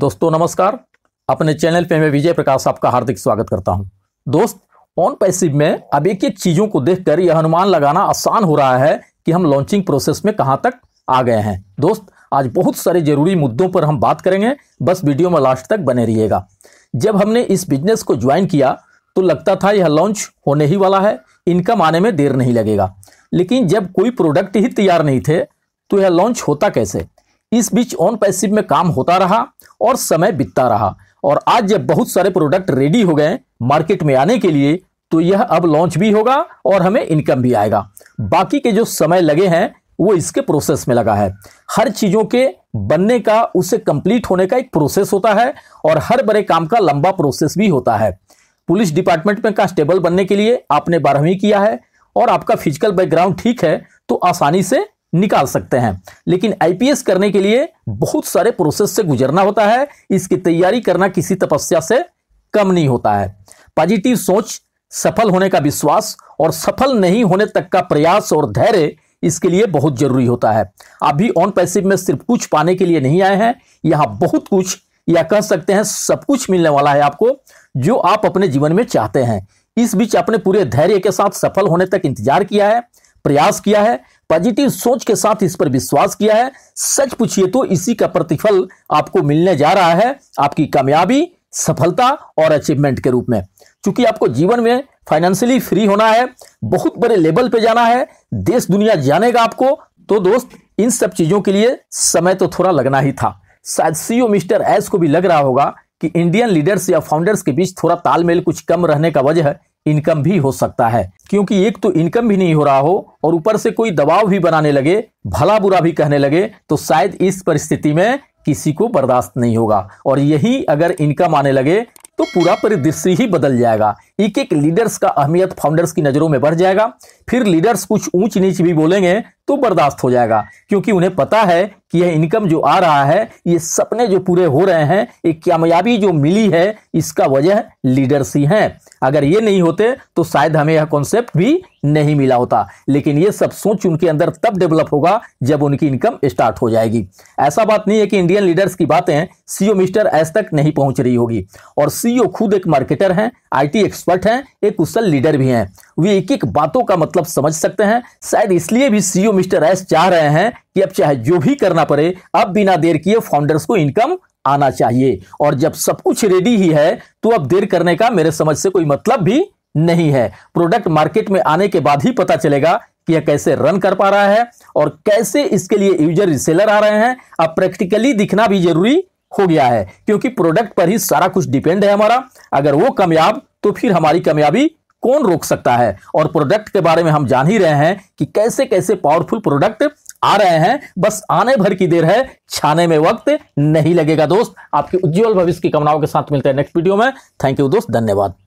दोस्तों नमस्कार अपने चैनल पे मैं विजय प्रकाश आपका हार्दिक स्वागत करता हूं दोस्त ऑन पैसिव में अब एक एक चीज़ों को देखकर यह अनुमान लगाना आसान हो रहा है कि हम लॉन्चिंग प्रोसेस में कहां तक आ गए हैं दोस्त आज बहुत सारे जरूरी मुद्दों पर हम बात करेंगे बस वीडियो में लास्ट तक बने रहिएगा जब हमने इस बिजनेस को ज्वाइन किया तो लगता था यह लॉन्च होने ही वाला है इनकम आने में देर नहीं लगेगा लेकिन जब कोई प्रोडक्ट ही तैयार नहीं थे तो यह लॉन्च होता कैसे इस बीच ऑन पैसिव में काम होता रहा और समय बीतता रहा और आज जब बहुत सारे प्रोडक्ट रेडी हो गए मार्केट में आने के लिए तो यह अब लॉन्च भी होगा और हमें इनकम भी आएगा बाकी के जो समय लगे हैं वो इसके प्रोसेस में लगा है हर चीज़ों के बनने का उसे कंप्लीट होने का एक प्रोसेस होता है और हर बड़े काम का लंबा प्रोसेस भी होता है पुलिस डिपार्टमेंट में कांस्टेबल बनने के लिए आपने बारहवीं किया है और आपका फिजिकल बैकग्राउंड ठीक है तो आसानी से निकाल सकते हैं लेकिन आईपीएस करने के लिए बहुत सारे प्रोसेस से गुजरना होता है इसकी तैयारी करना किसी तपस्या से कम नहीं होता है पॉजिटिव सोच सफल होने का विश्वास और सफल नहीं होने तक का प्रयास और धैर्य इसके लिए बहुत जरूरी होता है आप भी ऑन पैसिव में सिर्फ कुछ पाने के लिए नहीं आए हैं यहाँ बहुत कुछ या कह सकते हैं सब कुछ मिलने वाला है आपको जो आप अपने जीवन में चाहते हैं इस बीच आपने पूरे धैर्य के साथ सफल होने तक इंतजार किया है प्रयास किया है पॉजिटिव सोच के साथ इस पर विश्वास किया है सच पूछिए तो इसी का प्रतिफल आपको मिलने जा रहा है आपकी कामयाबी सफलता और अचीवमेंट के रूप में क्योंकि आपको जीवन में फाइनेंशियली फ्री होना है बहुत बड़े लेवल पे जाना है देश दुनिया जानेगा आपको तो दोस्त इन सब चीज़ों के लिए समय तो थोड़ा लगना ही था शायद सीईओ e मिस्टर एस को भी लग रहा होगा कि इंडियन लीडर्स या फाउंडर्स के बीच थोड़ा तालमेल कुछ कम रहने का वजह है इनकम भी हो सकता है क्योंकि एक तो इनकम भी नहीं हो रहा हो और ऊपर से कोई दबाव भी बनाने लगे भला बुरा भी कहने लगे तो शायद इस परिस्थिति में किसी को बर्दाश्त नहीं होगा और यही अगर इनकम आने लगे तो पूरा परिदृश्य ही बदल जाएगा एक एक लीडर्स का अहमियत फाउंडर्स की नज़रों में बढ़ जाएगा फिर लीडर्स कुछ ऊंच नीच भी बोलेंगे तो बर्दाश्त हो जाएगा क्योंकि उन्हें पता है कि यह इनकम जो आ रहा है ये सपने जो पूरे हो रहे हैं एक कामयाबी जो मिली है इसका वजह लीडर्स ही हैं अगर ये नहीं होते तो शायद हमें यह कॉन्सेप्ट भी नहीं मिला होता लेकिन ये सब सोच उनके अंदर तब डेवलप होगा जब उनकी इनकम स्टार्ट हो जाएगी ऐसा बात नहीं है कि इंडियन लीडर्स की बातें सीईओ मिस्टर एस तक नहीं पहुंच रही होगी और सीईओ e खुद एक मार्केटर हैं आईटी एक्सपर्ट हैं एक कुशल लीडर भी हैं वे एक एक बातों का मतलब समझ सकते हैं शायद इसलिए भी सीईओ मिस्टर एस चाह रहे हैं कि अब चाहे जो भी करना पड़े अब बिना देर किए फाउंडर्स को इनकम आना चाहिए और जब सब कुछ रेडी ही है तो अब देर करने का मेरे समझ से कोई मतलब भी नहीं है प्रोडक्ट मार्केट में आने के बाद ही पता चलेगा कि यह कैसे रन कर पा रहा है और कैसे इसके लिए यूजर रिसेलर आ रहे हैं अब प्रैक्टिकली दिखना भी जरूरी हो गया है क्योंकि प्रोडक्ट पर ही सारा कुछ डिपेंड है हमारा अगर वो कामयाब तो फिर हमारी कामयाबी कौन रोक सकता है और प्रोडक्ट के बारे में हम जान ही रहे हैं कि कैसे कैसे पावरफुल प्रोडक्ट आ रहे हैं बस आने भर की देर है छाने में वक्त नहीं लगेगा दोस्त आपके उज्जवल भविष्य की कामनाओं के साथ मिलते हैं नेक्स्ट वीडियो में थैंक यू दोस्त धन्यवाद